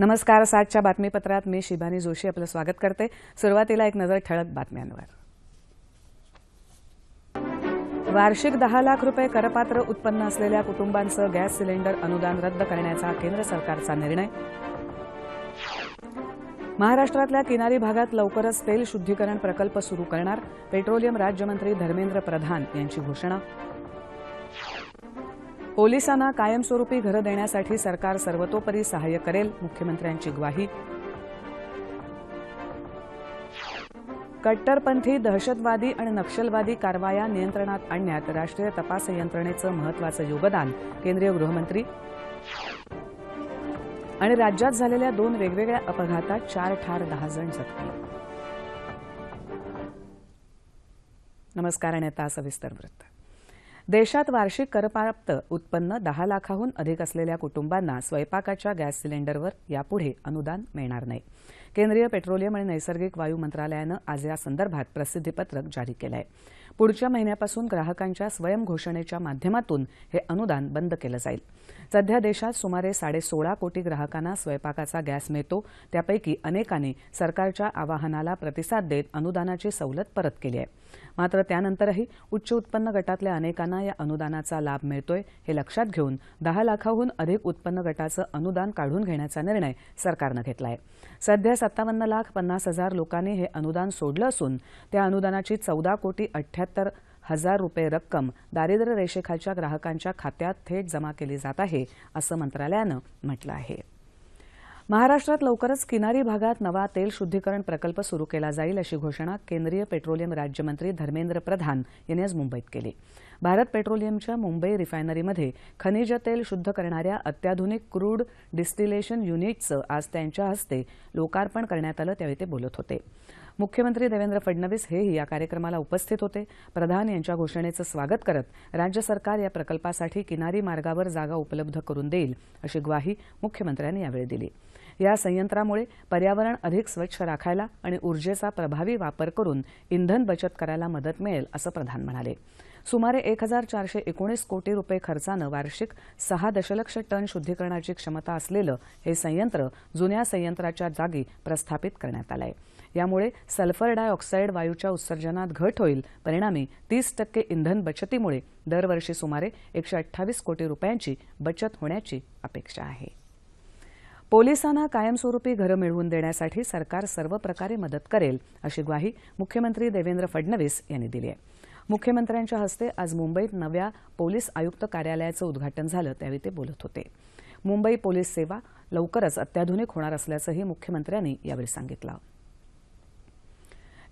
नमस्कार सातच्या बातमीपत्रात मी शिबानी जोशी आपलं स्वागत करते सुरुवातीला एक नजर ठळक बातम्यांवर वार्षिक दहा लाख रुपये करपात्र उत्पन्न असलेल्या कुटुंबांचं गॅस सिलेंडर अनुदान रद्द करण्याचा केंद्र सरकारचा निर्णय महाराष्ट्रातल्या किनारी भागात लवकरच तेल शुद्धीकरण प्रकल्प सुरू करणार पेट्रोलियम राज्यमंत्री धर्मेंद्र प्रधान यांची घोषणा पोलिसांना कायमस्वरूपी घरं देण्यासाठी सरकार सर्वतोपरी सहाय्य करेल मुख्यमंत्र्यांची ग्वाही कट्टरपंथी दहशतवादी आणि नक्षलवादी कारवाया नियंत्रणात आणण्यात राष्ट्रीय तपास यंत्रणेचं महत्वाचं योगदान केंद्रीय गृहमंत्री आणि राज्यात झालेल्या दोन वेगवेगळ्या अपघातात चार ठार दहा जण जखमी नमस्कार आणि आता सविस्तर वृत्त देशात वार्षिक करप्राप्त उत्पन्न दहा लाखाहून अधिक असलेल्या कुटुंबांना स्वयंपाकाच्या गॅस सिलेंडरवर यापुढे अनुदान मिळणार नाही केंद्रीय पेट्रोलियम आणि नैसर्गिक वायू मंत्रालयानं आज यासंदर्भात प्रसिद्धीपत्रक जारी केलं आहे पुढच्या महिन्यापासून ग्राहकांच्या स्वयंघोषणेच्या माध्यमातून हे अनुदान बंद केलं जाईल सध्या देशात सुमारे साडेसोळा कोटी ग्राहकांना स्वयंपाकाचा गॅस मिळतो त्यापैकी अनेकांनी सरकारच्या आवाहनाला प्रतिसाद देत अनुदानाची सवलत परत केली आहे मात्र त्यानंतरही उच्च उत्पन्न गटातल्या अनेकांना या अनुदानाचा लाभ मिळतोय हे लक्षात घेऊन दहा लाखाहून अधिक उत्पन्न गटाचं अनुदान काढून घेण्याचा निर्णय सरकारनं घेतला आहे सध्या सत्तावन्न लाख पन्नास हजार लोकांनी हे अनुदान सोडलं असून त्या अनुदानाची चौदा कोटी अठ्ठ्या अठ्याहत्तर हजार रुपये रक्कम दारिद्र्य रेषेखालच्या ग्राहकांच्या खात्यात थेट जमा केली जात आहे असं मंत्रालयानं म्हटलं आहे महाराष्ट्रात लवकरच किनारी भागात नवा तेल शुद्धीकरण प्रकल्प सुरू केला जाईल अशी घोषणा केंद्रीय पेट्रोलियम राज्यमंत्री धर्मेंद्र प्रधान यांनी आज मुंबईत केली भारत पेट्रोलियमच्या मुंबई रिफायनरीमध्ये खनिज तेल शुद्ध करणाऱ्या अत्याधुनिक क्रूड डिस्टिलेशन युनिटचं आज त्यांच्या हस्ते लोकार्पण करण्यात आलं त्यावेळी ते बोलत होते मुख्यमंत्री देवेंद्र फडणवीस हेही या कार्यक्रमाला उपस्थित होते प्रधान यांच्या घोषणेचं स्वागत करत राज्य सरकार या प्रकल्पासाठी किनारी मार्गावर जागा उपलब्ध करून देईल अशी ग्वाही मुख्यमंत्र्यांनी यावेळी दिली या संयंत्रामुळे पर्यावरण अधिक स्वच्छ राखायला आणि ऊर्जेचा प्रभावी वापर करून इंधन बचत करायला मदत मिळेल असं प्रधान म्हणाले सुमारे एक हजार चारशे एकोणीस कोटी रुपये खर्चानं वार्षिक सहा दशलक्ष टन शुद्धीकरणाची क्षमता असलेलं हे संयंत्र जुन्या संयंत्राच्या जागी प्रस्थापित करण्यात आलं आहे यामुळे सल्फर डायऑक्साईड वायूच्या उत्सर्जनात घट होईल परिणामी तीस टक्के इंधन बचतीमुळे दरवर्षी सुमारे एकशे अठ्ठावीस कोटी रुपयांची बचत होण्याची अपेक्षा आहे पोलिसांना कायमस्वरूपी घरं मिळवून देण्यासाठी सरकार सर्व प्रकारे मदत करेल अशी ग्वाही मुख्यमंत्री देवेंद्र फडणवीस यांनी दिली आहे मुख्यमंत्र्यांच्या हस्ते आज मुंबईत नव्या पोलीस आयुक्त कार्यालयाचं उद्घाटन झालं त्यावेळी ते बोलत होते मुंबई पोलीस सेवा लवकरच अत्याधुनिक होणार असल्याचंही मुख्यमंत्र्यांनी यावेळी सांगितलं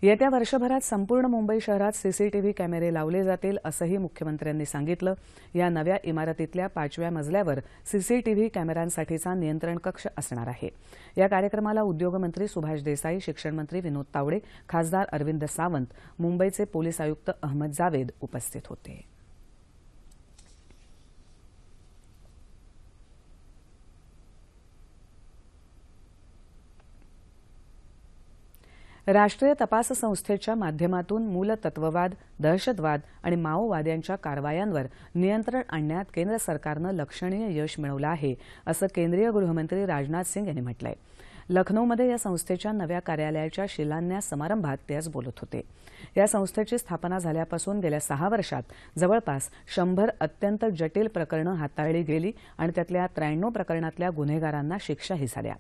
येत्या वर्षभरात संपूर्ण मुंबई शहरात सीसीटीव्ही कॅमेरे लावले जातील असंही मुख्यमंत्र्यांनी सांगितलं या नव्या इमारतीतल्या पाचव्या मजल्यावर सीसीटीव्ही कॅमेऱ्यांसाठीचा नियंत्रण कक्ष असणार आहे या कार्यक्रमाला उद्योगमंत्री सुभाष देसाई शिक्षणमंत्री विनोद तावडे खासदार अरविंद सावंत मुंबईचे पोलीस आयुक्त अहमद जावेद उपस्थित होते राष्ट्रीय तपास संस्थेच्या माध्यमातून मूलतत्ववाद दहशतवाद आणि माओवाद्यांच्या कारवायांवर नियंत्रण आणण्यात केंद्र सरकारनं लक्षणीय यश मिळवलं आहे असं केंद्रीय गृहमंत्री राजनाथ सिंग यांनी म्हटलं आहे लखनौमध्ये या संस्थेच्या नव्या कार्यालयाच्या शिलान्यास समारंभात ते आज बोलत होते या संस्थेची स्थापना झाल्यापासून गेल्या सहा वर्षात जवळपास शंभर अत्यंत जटिल प्रकरणं हाताळली गेली आणि त्यातल्या त्र्याण्णव प्रकरणातल्या गुन्हेगारांना शिक्षाही झाल्या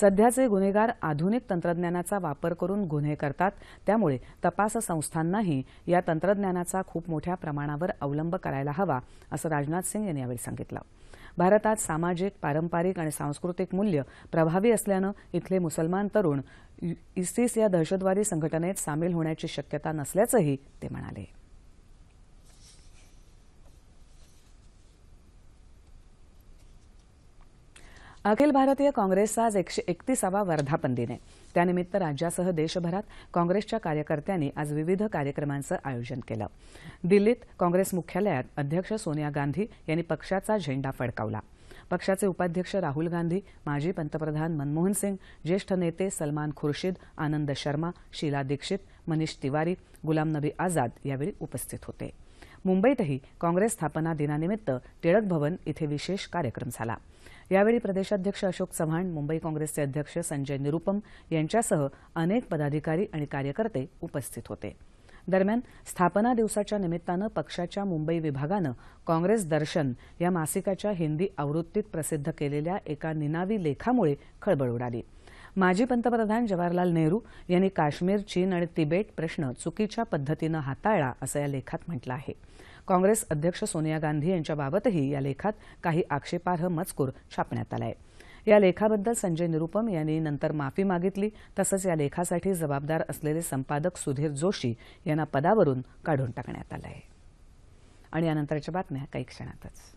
सध्याचे गुन्हेगार आधुनिक तंत्रज्ञानाचा वापर करून गुन्हे करतात त्यामुळे तपास संस्थांनाही या तंत्रज्ञानाचा खूप मोठ्या प्रमाणावर अवलंब करायला हवा असं राजनाथ सिंग यांनी यावेळी सांगितलं भारतात सामाजिक पारंपरिक आणि सांस्कृतिक मूल्य प्रभावी असल्यानं इथले मुसलमान तरुण इसिस या दहशतवादी संघटनेत सामील होण्याची शक्यता नसल्याचंही ते म्हणाले अखिल भारतीय काँग्रेसचा आज एकशे एकतीसावा वर्धापन दिन आहे त्यानिमित्त राज्यासह देशभरात काँग्रेसच्या कार्यकर्त्यांनी आज विविध कार्यक्रमांचं आयोजन केलं दिल्लीत काँग्रेस मुख्यालयात अध्यक्ष सोनिया गांधी यांनी पक्षाचा झेंडा फडकावला पक्षाचे उपाध्यक्ष राहुल गांधी माजी पंतप्रधान मनमोहन सिंग ज्येष्ठ नेते सलमान खुर्शीद आनंद शर्मा शीला दीक्षित मनीष तिवारी गुलाम नबी आझाद यावेळी उपस्थित होते मुंबईतही काँग्रेस स्थापना दिनानिमित्त टिळक भवन इथे विशेष कार्यक्रम झाला यावेळी प्रदेशाध्यक्ष अशोक चव्हाण मुंबई काँग्रेसचे अध्यक्ष संजय निरुपम यांच्यासह अनेक पदाधिकारी आणि कार्यकर्ते उपस्थित होते दरम्यान स्थापना दिवसाच्या निमित्तानं पक्षाच्या मुंबई विभागानं काँग्रेस दर्शन या मासिकाच्या हिंदी आवृत्तीत प्रसिद्ध केलेल्या एका निनावी लेखामुळे खळबळ उडाली माजी पंतप्रधान जवाहरलाल नेहरू यांनी काश्मीर चीन आणि तिबेट प्रश्न चुकीच्या पद्धतीनं हाताळला असं या लेखात म्हटलं आहे काँग्रेस अध्यक्ष सोनिया गांधी यांच्याबाबतही या लेखात काही आक्षेपार्ह मजकूर छापण्यात आला आहे या लेखाबद्दल संजय निरुपम यांनी नंतर माफी मागितली तसंच या लेखासाठी जबाबदार असलेले संपादक सुधीर जोशी यांना पदावरून काढून टाकण्यात आलं आहे आणि यानंतरच्या बातम्या काही क्षणातच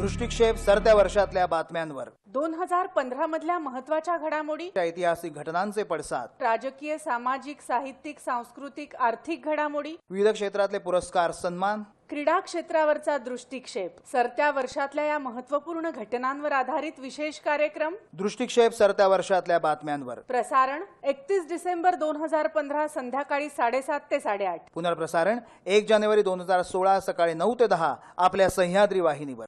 दृष्टिक्षेप सरत्या वर्षातल्या बातम्यांवर दोन हजार पंधरा मधल्या महत्वाच्या घडामोडी ऐतिहासिक घटनांचे पडसाद राजकीय सामाजिक साहित्यिक सांस्कृतिक आर्थिक घडामोडी विविध क्षेत्रातले पुरस्कार सन्मान क्रीडा क्षेत्रावरचा दृष्टिक्षेप सरत्या वर्षातल्या या महत्वपूर्ण घटनांवर आधारित विशेष कार्यक्रम दृष्टिक्षेप सरत्या वर्षातल्या बातम्यांवर प्रसारण एकतीस डिसेंबर दोन हजार पंधरा संध्याकाळी साडेसात ते साडेआठ पुनर्प्रसारण एक जानेवारी दोन हजार सोळा सकाळी नऊ ते दहा आपल्या सह्याद्री वाहिनीवर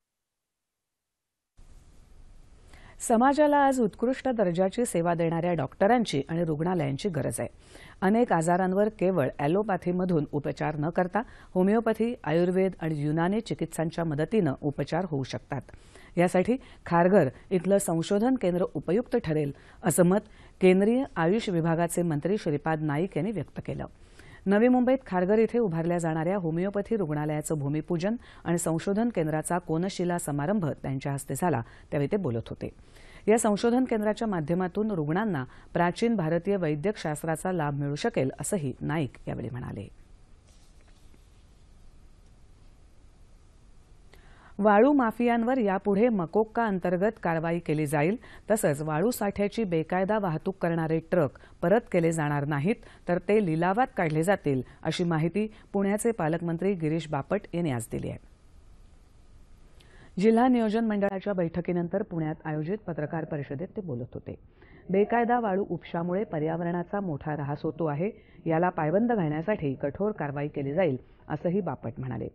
समाजाला आज उत्कृष्ट दर्जाची सेवा देणाऱ्या डॉक्टरांची आणि रुग्णालयांची गरज आहे अनेक आजारांवर केवळ ॲलोपॅथीमधून उपचार न करता होमिओपॅथी आयुर्वेद आणि युनानी चिकित्सांच्या मदतीनं उपचार होऊ शकतात यासाठी खारघर इथलं संशोधन केंद्र उपयुक्त ठरेल असं मत केंद्रीय आयुष विभागाचे मंत्री श्रीपाद नाईक यांनी व्यक्त केलं नवी मुंबईत खारघर इथं उभारल्या जाणाऱ्या होमिओपॅथी रुग्णालयाचं भूमिपूजन आणि संशोधन केंद्राचा कोनशिला समारंभ त्यांच्या हस्ते झाला त्यावेळी ते बोलत होते या संशोधन केंद्राच्या माध्यमातून रुग्णांना प्राचीन भारतीय वैद्यकशास्त्राचा लाभ मिळू शकेल असंही नाईक यावेळी म्हणाले वाळू माफियांवर यापुढे मकोक्का अंतर्गत कारवाई केली जाईल तसंच वाळू साठ्याची बेकायदा वाहतूक करणारे ट्रक परत केले जाणार नाहीत तर ते लिलावात काढले जातील अशी माहिती पुण्याचे पालकमंत्री गिरीश बापट यांनी आज दिली आहे जिल्हा नियोजन मंडळाच्या बैठकीनंतर पुण्यात आयोजित पत्रकार परिषदेत ते बोलत होते बेकायदा वाळू उपशामुळे पर्यावरणाचा मोठा ऱ्हास होतो आहे याला पायबंद घालण्यासाठी कठोर कारवाई केली जाईल असंही बापट म्हणाले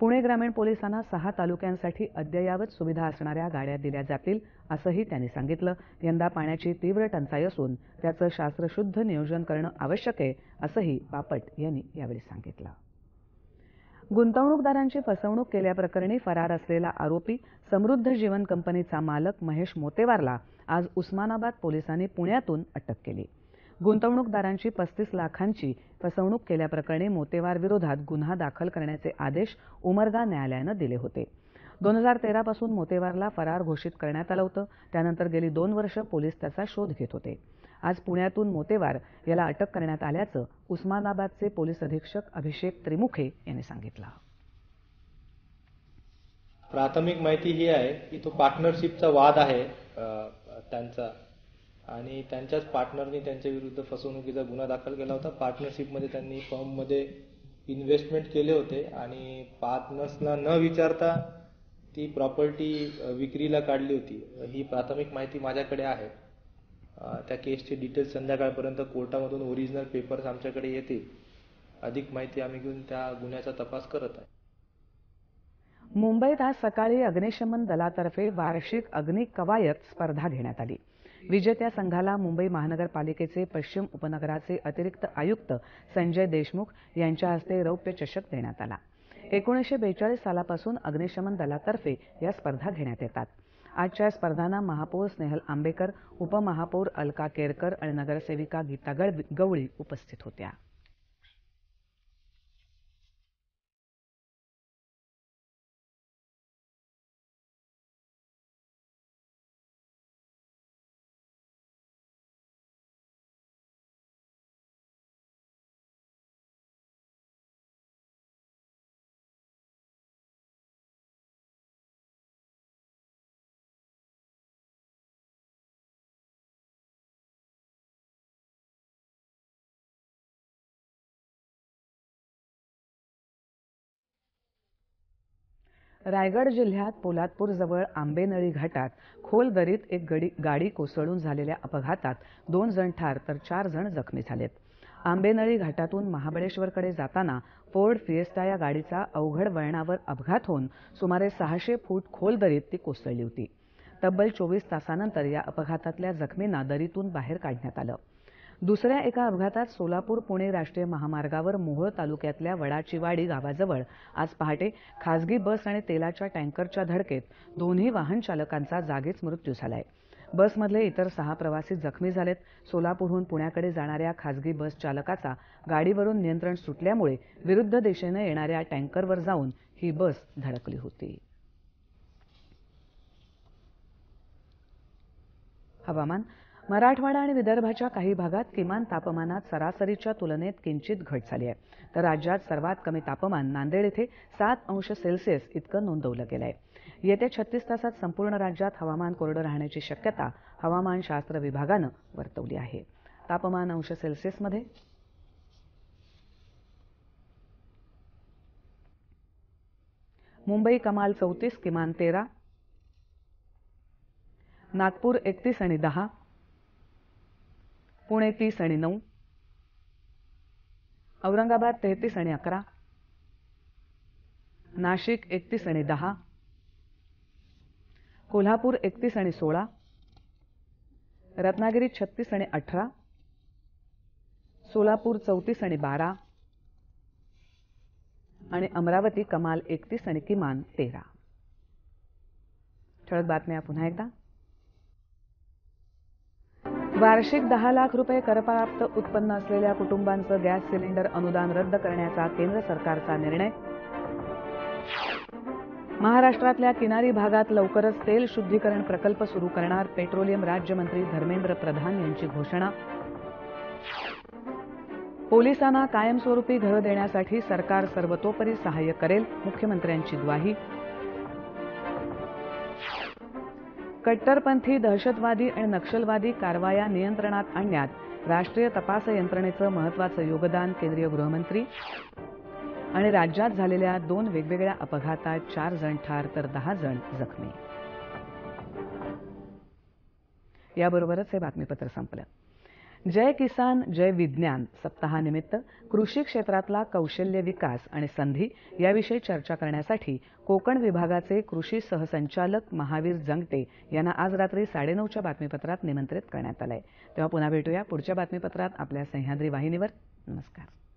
पुणे ग्रामीण पोलिसांना सहा तालुक्यांसाठी अद्ययावत सुविधा असणाऱ्या गाड्या दिल्या जातील असंही त्यांनी सांगितलं यंदा पाण्याची तीव्र टंचाई असून त्याचं शास्त्रशुद्ध नियोजन करणं आवश्यक आहे असंही बापट यांनी यावेळी सांगितलं गुंतवणूकदारांची फसवणूक केल्याप्रकरणी फरार असलेला आरोपी समृद्ध जीवन कंपनीचा मालक महेश मोतेवारला आज उस्मानाबाद पोलिसांनी पुण्यातून अटक केली गुंतवणूकदारांची पस्तीस लाखांची फसवणूक केल्याप्रकरणी मोतेवार विरोधात गुन्हा दाखल करण्याचे आदेश उमरगा न्यायालयानं दिले होते दोन हजार तेरापासून मोतेवारला फरार घोषित करण्यात आलं होतं त्यानंतर गेली दोन वर्ष पोलीस त्याचा शोध घेत होते आज पुण्यातून मोतेवार याला अटक करण्यात आल्याचं उस्मानाबादचे पोलीस अधीक्षक अभिषेक त्रिमुखे यांनी सांगितलं प्राथमिक माहिती ही आहे की तो पार्टनरशिपचा वाद आहे त्यांचा आणि त्यांच्याच पार्टनरनी त्यांच्या विरुद्ध फसवणुकीचा गुन्हा दाखल केला होता पार्टनरशिपमध्ये त्यांनी फॉर्ममध्ये इन्व्हेस्टमेंट केले होते आणि पार्टनर्सला न विचारता ती प्रॉपर्टी विक्रीला काढली होती ही प्राथमिक माहिती माझ्याकडे आहे त्या केसचे डिटेल्स संध्याकाळपर्यंत कोर्टामधून ओरिजिनल पेपर्स आमच्याकडे येतील अधिक माहिती आम्ही घेऊन त्या गुन्ह्याचा तपास करत आहे मुंबईत आज सकाळी अग्निशमन दलातर्फे वार्षिक अग्निकवायत स्पर्धा घेण्यात आली विजेत्या संघाला मुंबई महानगरपालिकेचे पश्चिम उपनगराचे अतिरिक्त आयुक्त संजय देशमुख यांच्या हस्ते रौप्य चषक देण्यात आला एकोणीसशे बेचाळीस सालापासून अग्निशमन दलातर्फे या स्पर्धा घेण्यात येतात आजच्या स्पर्धांना महापौर स्नेहल आंबेकर उपमहापौर अलका केरकर आणि नगरसेविका गीता गवळी उपस्थित होत्या रायगड जिल्ह्यात पोलादपूरजवळ आंबेनळी घाटात खोल दरीत एक गडी गाडी कोसळून झालेल्या अपघातात दोन जण ठार तर चार जण जखमी झालेत आंबेनळी घाटातून महाबळेश्वरकडे जाताना फोर्ड फिएस्टा या गाडीचा अवघड वळणावर अपघात होऊन सुमारे सहाशे फूट खोल दरीत ती कोसळली होती तब्बल चोवीस तासानंतर या अपघातातल्या जखमींना दरीतून बाहेर काढण्यात आलं दुसऱ्या एका अपघातात सोलापूर पुणे राष्ट्रीय महामार्गावर मोहोळ तालुक्यातल्या वडाचीवाडी गावाजवळ आज पहाटे खासगी बस आणि तेलाच्या टँकरच्या धडकेत दोन्ही वाहन चालकांचा जागीच मृत्यू झाला आहे बसमधले इतर सहा प्रवासी जखमी झालेत सोलापूरहून पुण्याकडे जाणाऱ्या खासगी बस चालकाचा गाडीवरून नियंत्रण सुटल्यामुळे विरुद्ध दिशेनं येणाऱ्या टँकरवर जाऊन ही बस धडकली होती हवामान मराठवाडा आणि विदर्भाच्या काही भागात किमान तापमानात सरासरीच्या तुलनेत किंचित घट झाली आहे तर राज्यात सर्वात कमी तापमान नांदेड इथे सात अंश सेल्सिअस इतकं नोंदवलं गेलं आहे येत्या छत्तीस तासात संपूर्ण राज्यात हवामान कोरडं राहण्याची शक्यता हवामानशास्त्र विभागानं वर्तवली आहे तापमान अंश सेल्सिअसमध्ये मुंबई कमाल चौतीस किमान तेरा नागपूर एकतीस आणि दहा पुणे तीस आणि नऊ औरंगाबाद तेहतीस आणि अकरा नाशिक एकतीस आणि दहा कोल्हापूर एकतीस आणि सोळा रत्नागिरी छत्तीस आणि अठरा सोलापूर चौतीस आणि बारा आणि अमरावती कमाल एकतीस आणि किमान तेरा ठळक बातम्या पुन्हा एकदा वार्षिक दहा लाख रुपये करप्राप्त उत्पन्न असलेल्या कुटुंबांचं गॅस सिलेंडर अनुदान रद्द करण्याचा केंद्र सरकारचा निर्णय महाराष्ट्रातल्या किनारी भागात लवकरच तेल शुद्धीकरण प्रकल्प सुरू करणार पेट्रोलियम राज्यमंत्री धर्मेंद्र प्रधान यांची घोषणा पोलिसांना कायमस्वरूपी घरं देण्यासाठी सरकार सर्वतोपरी सहाय्य करेल मुख्यमंत्र्यांची ग्वाही कट्टरपंथी दहशतवादी आणि नक्षलवादी कारवाया नियंत्रणात आणण्यात राष्ट्रीय तपास यंत्रणेचं महत्वाचं योगदान केंद्रीय गृहमंत्री आणि राज्यात झालेल्या दोन वेगवेगळ्या अपघातात चार जण ठार तर दहा जण जखमी याबरोबरच हे बातमीपत्र संपलं जय किसान जय विज्ञान सप्ताहानिमित्त कृषी क्षेत्रातला कौशल्य विकास आणि संधी याविषयी चर्चा करण्यासाठी कोकण विभागाचे कृषी सहसंचालक महावीर जंगटे यांना आज रात्री साडेनऊच्या बातमीपत्रात निमंत्रित करण्यात आलं आहे तेव्हा पुन्हा भेटूया पुढच्या बातमीपत्रात आपल्या सह्याद्री वाहिनीवर नमस्कार